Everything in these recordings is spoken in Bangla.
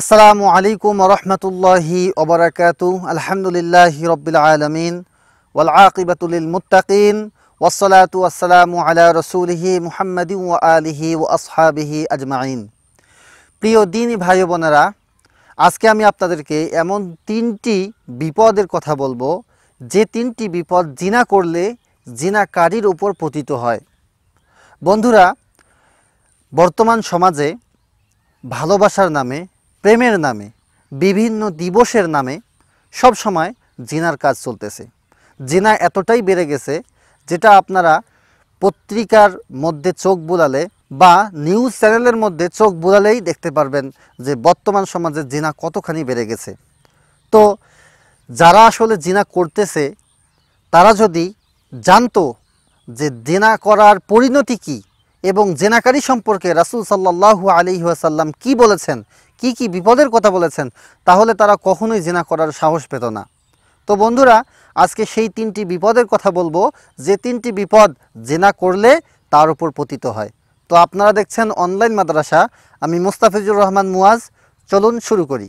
আসসালামু আলাইকুম রহমতুল্লাহি ওবরাকাত আলহামদুলিল্লাহ রবিল আলমিন ওয়াল আকিবাতুল মুতাকিন ওসলাতু আসসালামু আলা রসুলহি মুহাম্মদ ও আলিহি ও আসহাবিহি আজমাইন প্রিয় দিন ভাই বোনেরা আজকে আমি আপনাদেরকে এমন তিনটি বিপদের কথা বলবো যে তিনটি বিপদ জিনা করলে জিনাকারীর উপর পতিত হয় বন্ধুরা বর্তমান সমাজে ভালোবাসার নামে প্রেমের নামে বিভিন্ন দিবসের নামে সব সময় জিনার কাজ চলতেছে জিনা এতটাই বেড়ে গেছে যেটা আপনারা পত্রিকার মধ্যে চোখ বোলালে বা নিউজ চ্যানেলের মধ্যে চোখ বোলালেই দেখতে পারবেন যে বর্তমান সমাজে জিনা কতখানি বেড়ে গেছে তো যারা আসলে জিনা করতেছে তারা যদি জানতো যে জিনা করার পরিণতি কী এবং জেনাকারী সম্পর্কে রাসুল সাল্লাহ আলি ওয়াসাল্লাম কি বলেছেন কি কি বিপদের কথা বলেছেন তাহলে তারা কখনোই জেনা করার সাহস পেত না তো বন্ধুরা আজকে সেই তিনটি বিপদের কথা বলবো যে তিনটি বিপদ জেনা করলে তার উপর পতিত হয় তো আপনারা দেখছেন অনলাইন মাদ্রাসা আমি মুস্তাফিজুর রহমান মুয়াজ চলুন শুরু করি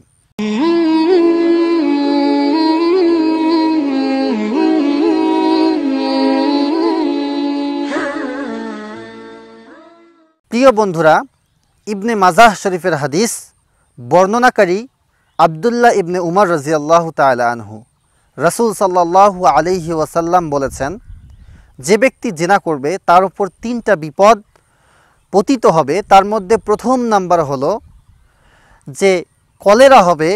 প্রিয় বন্ধুরা ইবনে মাজাহ শরীফের হাদিস বর্ণনাকারী আবদুল্লাহ ইবনে উমর রাজিয়াল্লাহ আল্লাহ আনহু রসুল সাল্লাহু আলহি ওয়াসাল্লাম বলেছেন যে ব্যক্তি জেনা করবে তার উপর তিনটা বিপদ পতিত হবে তার মধ্যে প্রথম নাম্বার হল যে কলেরা হবে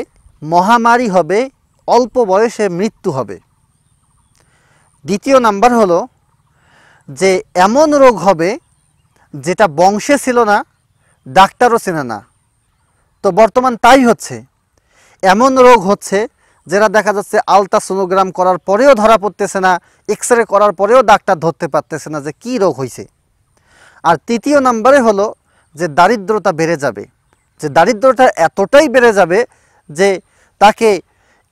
মহামারী হবে অল্প বয়সে মৃত্যু হবে দ্বিতীয় নাম্বার হলো যে এমন রোগ হবে যেটা বংশে ছিল না ডাক্তারও চেনে না তো বর্তমান তাই হচ্ছে এমন রোগ হচ্ছে যেটা দেখা যাচ্ছে আলট্রাসোনোগ্রাম করার পরেও ধরা পড়তেছে না এক্স রে করার পরেও ডাক্তার ধরতে পারতেছে না যে কি রোগ হয়েছে আর তৃতীয় নম্বরে হলো যে দারিদ্রতা বেড়ে যাবে যে দারিদ্রতা এতটাই বেড়ে যাবে যে তাকে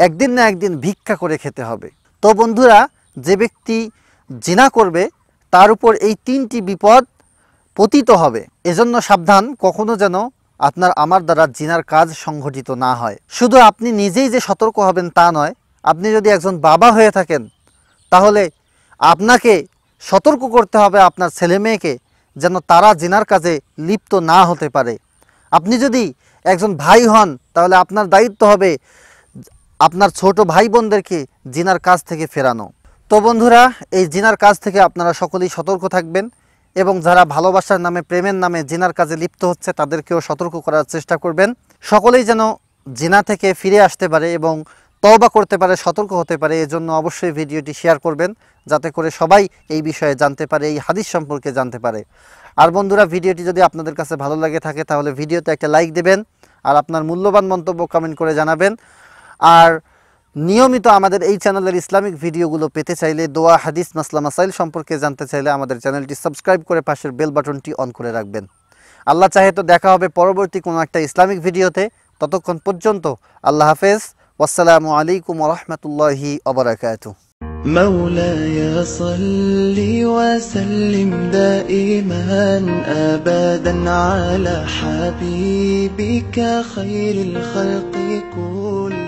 একদিন না একদিন ভিক্ষা করে খেতে হবে তো বন্ধুরা যে ব্যক্তি জিনা করবে তার উপর এই তিনটি বিপদ পতিত হবে এজন্য সাবধান কখনো যেন আপনার আমার দ্বারা জিনার কাজ সংঘটিত না হয় শুধু আপনি নিজেই যে সতর্ক হবেন তা নয় আপনি যদি একজন বাবা হয়ে থাকেন তাহলে আপনাকে সতর্ক করতে হবে আপনার ছেলে মেয়েকে যেন তারা জিনার কাজে লিপ্ত না হতে পারে আপনি যদি একজন ভাই হন তাহলে আপনার দায়িত্ব হবে আপনার ছোট ভাই বোনদেরকে জিনার কাজ থেকে ফেরানো তো বন্ধুরা এই জিনার কাজ থেকে আপনারা সকলেই সতর্ক থাকবেন এবং যারা ভালোবাসার নামে প্রেমের নামে জিনার কাজে লিপ্ত হচ্ছে তাদেরকেও সতর্ক করার চেষ্টা করবেন সকলেই যেন জিনা থেকে ফিরে আসতে পারে এবং তওবা করতে পারে সতর্ক হতে পারে এজন্য অবশ্যই ভিডিওটি শেয়ার করবেন যাতে করে সবাই এই বিষয়ে জানতে পারে এই হাদিস সম্পর্কে জানতে পারে আর বন্ধুরা ভিডিওটি যদি আপনাদের কাছে ভালো লাগে থাকে তাহলে ভিডিওতে একটা লাইক দেবেন আর আপনার মূল্যবান মন্তব্য কমেন্ট করে জানাবেন আর নিয়মিত আমাদের এই চ্যানেলের ইসলামিক ভিডিওগুলো পেতে চাইলে দোয়া হাদিস মাসলা মাসাইল সম্পর্কে জানতে চাইলে আমাদের চ্যানেলটি সাবস্ক্রাইব করে পাশের বেল বাটনটি অন করে রাখবেন আল্লাহ চাহে তো দেখা হবে পরবর্তী কোনো একটা ইসলামিক ভিডিওতে ততক্ষণ পর্যন্ত আল্লাহ হাফেজ ওয়াসালামু আলাইকুম রহমতুল্লাহি অবরাকাত مولاي صل وسلم دائما ابدا على حبيبك خير الخلق كل